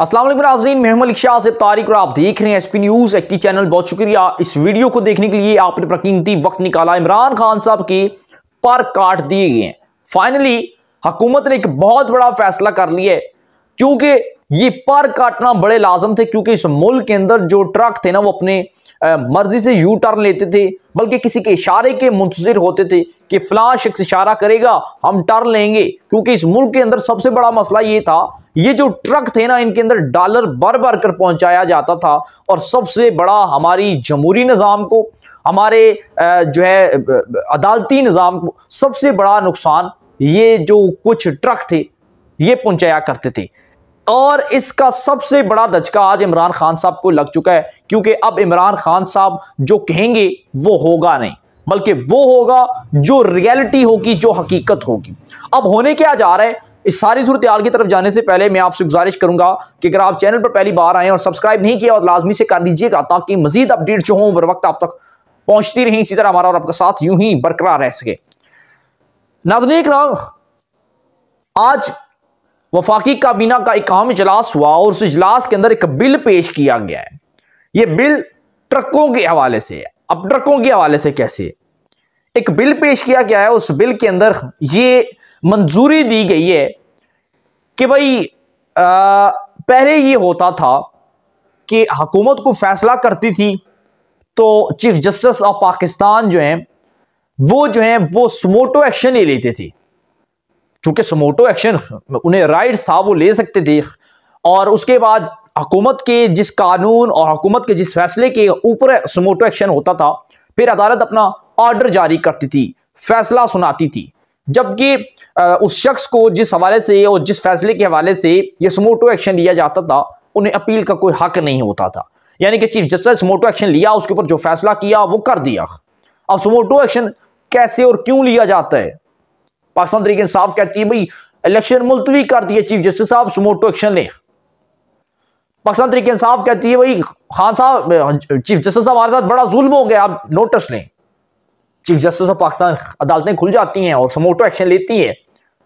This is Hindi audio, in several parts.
असलम नाजरीन महमल शाह से तारिक और आप देख रहे हैं एस पी न्यूज़ एक्टी चैनल बहुत शुक्रिया इस वीडियो को देखने के लिए आपने प्रकीमती वक्त निकाला इमरान खान साहब के पर काट दिए गए हैं फाइनली हुकूमत ने एक बहुत बड़ा फैसला कर लिया है क्योंकि ये पर काटना बड़े लाजम थे क्योंकि इस मुल्क के अंदर जो ट्रक थे ना वो अपने मर्जी से यू टर्न लेते थे बल्कि किसी के इशारे के मुंतजर होते थे कि फला शख्स इशारा करेगा हम डर लेंगे क्योंकि इस मुल्क के अंदर सबसे बड़ा मसला ये था ये जो ट्रक थे ना इनके अंदर डॉलर भर भर कर पहुंचाया जाता था और सबसे बड़ा हमारी जमहूरी निज़ाम को हमारे जो है अदालती निज़ाम को सबसे बड़ा नुकसान ये जो कुछ ट्रक थे ये पहुंचाया करते थे और इसका सबसे बड़ा दचका आज इमरान खान साहब को लग चुका है क्योंकि अब इमरान खान साहब जो कहेंगे वो होगा नहीं बल्कि वो होगा जो रियलिटी होगी जो हकीकत होगी अब होने क्या जा रहा है इस सारी सूरत हाल की तरफ जाने से पहले मैं आपसे गुजारिश करूंगा कि अगर आप चैनल पर पहली बार आए और सब्सक्राइब नहीं किया और लाजमी से कर दीजिएगा ताकि मजीद अपडेट जो हों बर वक्त आप तक पहुंचती रही इसी तरह हमारा और आपका साथ यूं ही बरकरार रह सके नाजनीक राम आज वफाकी काबीना का एक आम इजलास हुआ और उस इजलास के अंदर एक बिल पेश किया गया है यह बिल ट्रकों के हवाले से है अब ट्रकों के हवाले से कैसे एक बिल पेश किया गया है उस बिल के अंदर ये मंजूरी दी गई है कि भाई आ, पहले ये होता था कि हुकूमत को फैसला करती थी तो चीफ जस्टिस ऑफ पाकिस्तान जो है वो जो है वो स्मोटो एक्शन ही लेते थे चूंकि स्मोटो एक्शन उन्हें राइट था वो ले सकते थे और उसके बाद हुकूमत के जिस कानून और हुकूमत के जिस फैसले के ऊपर सुमोटो एक्शन होता था फिर अदालत अपना ऑर्डर जारी करती थी फैसला सुनाती थी जबकि उस शख्स को जिस हवाले से और जिस फैसले के हवाले से ये सुमोटो एक्शन लिया जाता था उन्हें अपील का कोई हक नहीं होता था यानी कि चीफ जस्टिस मोटो एक्शन लिया उसके ऊपर जो फैसला किया वो कर दिया अब सुमोटो एक्शन कैसे और क्यों लिया जाता है पाकिस्तान तरीके इंसाफ कहती है भाई इलेक्शन मुलतवी कर दिए चीफ जस्टिस साहब सुमोटो एक्शन लें पाकिस्तान तरीके इंसाफ कहती है भाई खान साहब चीफ जस्टिस साहब हमारे साथ बड़ा जुल्म हो गया आप नोटिस लें चीफ जस्टिस ऑफ पाकिस्तान अदालतें खुल जाती हैं और समोटो एक्शन लेती हैं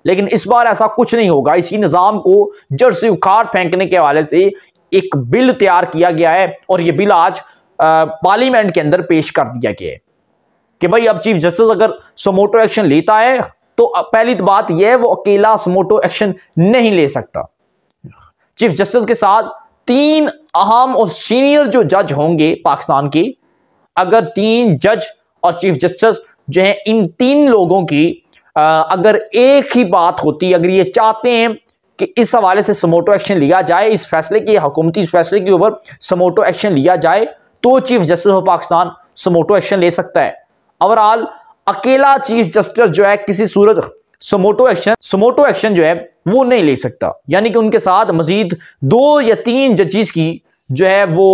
लेकिन इस बार ऐसा कुछ नहीं होगा इसी निज़ाम को जड़ से उखाड़ फेंकने के हवाले से एक बिल तैयार किया गया है और ये बिल आज पार्लियामेंट के अंदर पेश कर दिया गया है कि भाई अब चीफ जस्टिस अगर समोटो एक्शन लेता है तो पहली तो बात यह है वो अकेला समोटो एक्शन नहीं ले सकता चीफ जस्टिस के साथ तीन अहम और सीनियर जो जज होंगे पाकिस्तान के अगर तीन जज और चीफ जस्टिस जो है इन तीन लोगों की आ, अगर एक ही बात होती अगर ये चाहते हैं कि इस हवाले से समोटो एक्शन लिया जाए इस फैसले के हुकूमती फैसले के ऊपर समोटो एक्शन लिया जाए तो chief justice of Pakistan suo motu action ले सकता है ओवरऑल अकेला चीफ जस्टिस जो है किसी सूरत सोमोटो एक्शन सोमोटो एक्शन जो है वो नहीं ले सकता यानी कि उनके साथ मजीद दो या तीन जजिस की जो है वो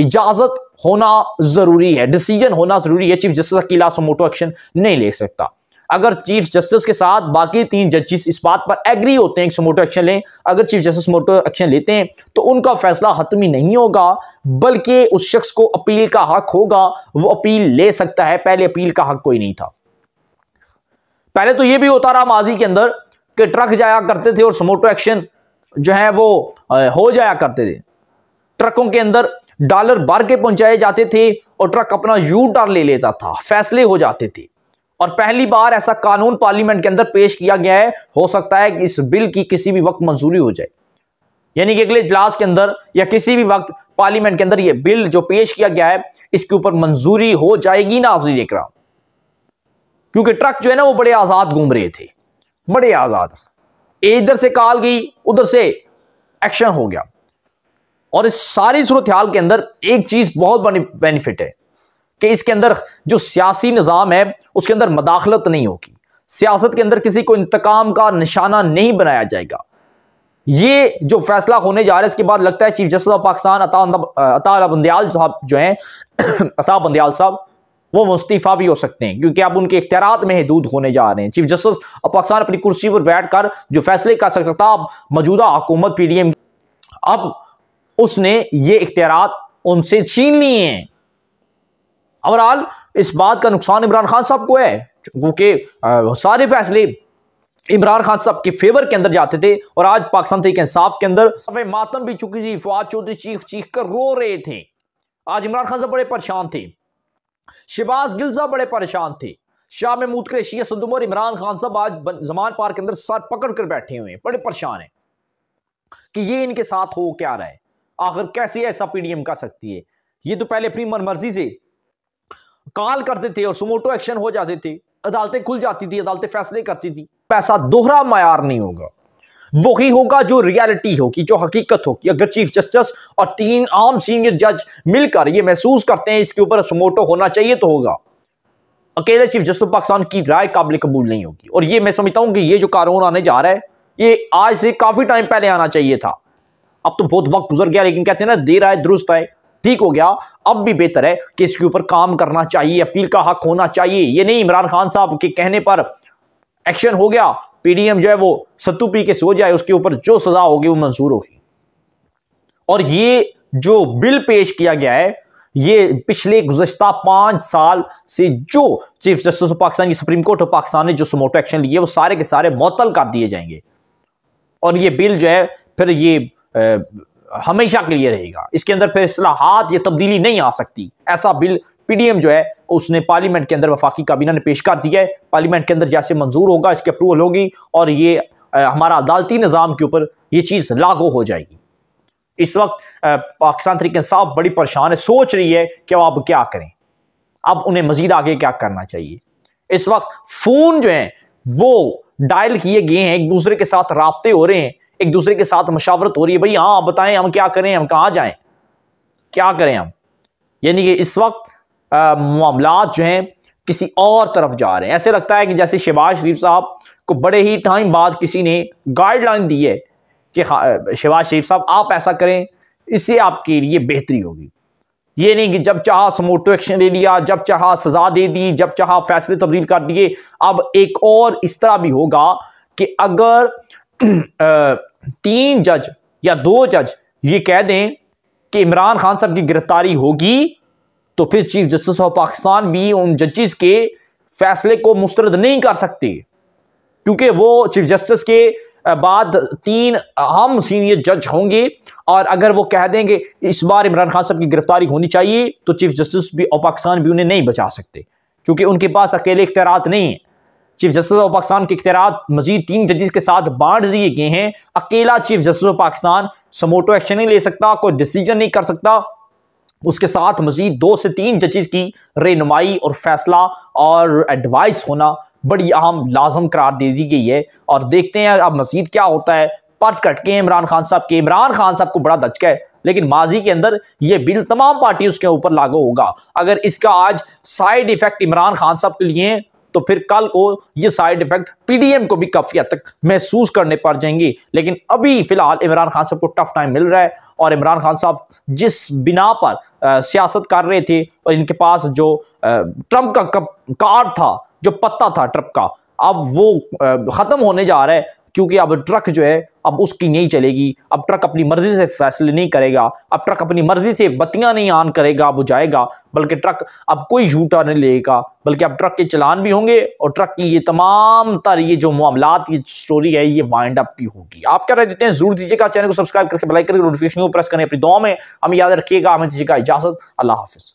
इजाजत होना जरूरी है डिसीजन होना जरूरी है चीफ जस्टिस अकेला सोमोटो एक्शन नहीं ले सकता अगर चीफ जस्टिस के साथ बाकी तीन जजिस इस बात पर एग्री होते हैं कि सोमोटो एक्शन लें अगर चीफ जस्टिस मोटो एक्शन लेते हैं तो उनका फैसला हतमी नहीं होगा बल्कि उस शख्स को अपील का हक होगा वो अपील ले सकता है पहले अपील का हक कोई नहीं था पहले तो ये भी होता रहा माजी के अंदर कि ट्रक जाया करते थे और समोटो एक्शन जो है वो हो जाया करते थे ट्रकों के अंदर डॉलर भर के पहुंचाए जाते थे और ट्रक अपना यू टर्न ले लेता था फैसले हो जाते थे और पहली बार ऐसा कानून पार्लियामेंट के अंदर पेश किया गया है हो सकता है कि इस बिल की किसी भी वक्त मंजूरी हो जाए यानी कि अगले इजलास के अंदर या किसी भी वक्त पार्लियामेंट के अंदर ये बिल जो पेश किया गया है इसके ऊपर मंजूरी हो जाएगी नाजरी लेकर क्योंकि ट्रक जो है ना वो बड़े आज़ाद घूम रहे थे बड़े आज़ाद इधर से काल गई उधर से एक्शन हो गया और इस सारी सूरत हाल के अंदर एक चीज़ बहुत बड़ी बेनिफिट है कि इसके अंदर जो सियासी निज़ाम है उसके अंदर मदाखलत नहीं होगी सियासत के अंदर किसी को इंतकाम का निशाना नहीं बनाया जाएगा ये जो फैसला होने जा रहा है इसके बाद लगता है चीफ जस्टिस ऑफ पाकिस्तान अता बंदयाल साहब जो हैं अता बंदयाल साहब वो मुस्तीफा भी हो सकते हैं क्योंकि अब उनके इख्तियार में होने जा रहे हैं चीफ जस्टिस अब पाकिस्तान अपनी कुर्सी पर बैठ कर जो फैसले कर सकता था अब मौजूदा हुकूमत पी डी एम अब उसने ये इख्तियार उनसे छीन लिए हैं ओवरऑल इस बात का नुकसान इमरान खान साहब को है क्योंकि सारे फैसले इमरान खान साहब के फेवर के अंदर जाते थे और आज पाकिस्तान तरीके इंसाफ के अंदर मातम भी चुकी थी फवाद चौधरी चीख चीख कर रो रहे थे आज इमरान खान साहब बड़े परेशान थे शिबाज साहब बड़े परेशान थे शाह महमूद क्रेशिया सदुम और इमरान खान साहब आज जमान पार के अंदर सर पकड़ कर बैठे हुए हैं बड़े परेशान हैं कि ये इनके साथ हो क्या रहा है आखिर कैसे ऐसा पीडीएम कर सकती है ये तो पहले अपनी मनमर्जी से कॉल करते थे और सुमोटो एक्शन हो जाते थे अदालतें खुल जाती थी अदालतें फैसले करती थी पैसा दोहरा मैार नहीं होगा वही होगा जो रियलिटी होगी जो हकीकत होगी अगर चीफ जस्टिस और तीन आम सीनियर जज मिलकर ये महसूस करते हैं इसके ऊपर सुमोटो होना चाहिए तो होगा अकेले चीफ जस्टिस पाकिस्तान की राय काबिल कबूल नहीं होगी और ये मैं समझता हूं कि ये जो कानून आने जा रहा है ये आज से काफ़ी टाइम पहले आना चाहिए था अब तो बहुत वक्त गुजर गया लेकिन कहते हैं ना देर आए दुरुस्त आए ठीक हो गया अब भी बेहतर है कि इसके ऊपर काम करना चाहिए अपील का हक होना चाहिए ये नहीं इमरान खान साहब के कहने पर एक्शन हो गया पीडीएम जो है वो सत्तू पी के सो जाए उसके ऊपर जो सजा होगी वो मंजूर होगी और ये जो बिल पेश किया गया है ये पिछले गुजश्ता पांच साल से जो चीफ जस्टिस ऑफ पाकिस्तान की सुप्रीम कोर्ट ऑफ पाकिस्तान ने जो समोटो एक्शन लिए वो सारे के सारे मअतल कर दिए जाएंगे और ये बिल जो है फिर ये आ, हमेशा के लिए रहेगा इसके अंदर फिर असलाहत या तब्दीली नहीं आ सकती ऐसा बिल पीडीएम जो है उसने पार्लियामेंट के अंदर वफाकी काबीना ने पेश कर दिया है पार्लियामेंट के अंदर जैसे मंजूर होगा इसके अप्रूवल होगी और ये हमारा अदालती निज़ाम के ऊपर ये चीज़ लागू हो जाएगी इस वक्त पाकिस्तान तरीके साहब बड़ी परेशान है सोच रही है कि अब क्या करें अब उन्हें मजीद आगे क्या करना चाहिए इस वक्त फ़ोन जो है वो डायल किए गए हैं एक दूसरे के साथ रबते हो रहे हैं एक दूसरे के साथ मशावरत हो रही है भाई हाँ बताएं हम क्या करें हम कहाँ जाएं क्या करें हम यानी कि इस वक्त मामला जो हैं किसी और तरफ जा रहे हैं ऐसे लगता है कि जैसे शहबाज शरीफ साहब को बड़े ही टाइम बाद किसी ने गाइडलाइन दी है कि हाँ, शहबाज शरीफ साहब आप ऐसा करें इससे आपके लिए बेहतरी होगी ये नहीं कि जब चाह समोटो एक्शन दे दिया जब चाह सजा दे दी जब चाह फैसले तब्दील कर दिए अब एक और इस तरह भी होगा कि अगर तीन जज या दो जज ये कह दें कि इमरान खान साहब की गिरफ्तारी होगी तो फिर चीफ जस्टिस ऑफ पाकिस्तान भी उन जजिस के फैसले को मुस्रद नहीं कर सकते क्योंकि वो चीफ जस्टिस के बाद तीन अहम सीनियर जज होंगे और अगर वो कह देंगे इस बार इमरान खान साहब की गिरफ्तारी होनी चाहिए तो चीफ जस्टिस भी ऑफ पाकिस्तान भी उन्हें नहीं बचा सकते क्योंकि उनके पास अकेले इख्तियार नहीं है चीफ जस्टिस ऑफ पाकिस्तान के इख्तियार मजीद तीन जजेस के साथ बांट दिए गए हैं अकेला chief justice of Pakistan suo motu action नहीं ले सकता कोई डिसीजन नहीं कर सकता उसके साथ मजीद दो से तीन जजिस की रहनुमाई और फैसला और एडवाइस होना बड़ी अहम लाजम करार दे दी गई है और देखते हैं अब मजीद क्या होता है पट कटके इमरान खान साहब के इमरान खान साहब को बड़ा धचका है लेकिन माजी के अंदर यह बिल तमाम पार्टी उसके ऊपर लागू होगा अगर इसका आज साइड इफेक्ट इमरान खान साहब के लिए तो फिर कल को ये साइड इफेक्ट पीडीएम को भी काफी हद तक महसूस करने पड़ जाएंगे लेकिन अभी फिलहाल इमरान खान साहब को टफ टाइम मिल रहा है और इमरान खान साहब जिस बिना पर सियासत कर रहे थे और इनके पास जो ट्रंप का कार्ड था जो पत्ता था ट्रंप का अब वो ख़त्म होने जा रहा है क्योंकि अब ट्रक जो है अब उसकी नहीं चलेगी अब ट्रक अपनी मर्ज़ी से फैसले नहीं करेगा अब ट्रक अपनी मर्ज़ी से बत्तियां नहीं ऑन करेगा बुझाएगा बल्कि ट्रक अब कोई झूठा नहीं लेगा बल्कि अब ट्रक के चलान भी होंगे और ट्रक की ये तमाम तर ये जो मामला ये स्टोरी है ये वाइंड अप भी होगी आप क्या रह देते हैं जरूर दीजिएगा चैनल को सब्सक्राइब करके लाइक करके नोटिफिकेशन को प्रेस करें अपनी दो में हम याद रखिएगा हमें दीजिएगा इजाज़त अल्लाह हाफिज़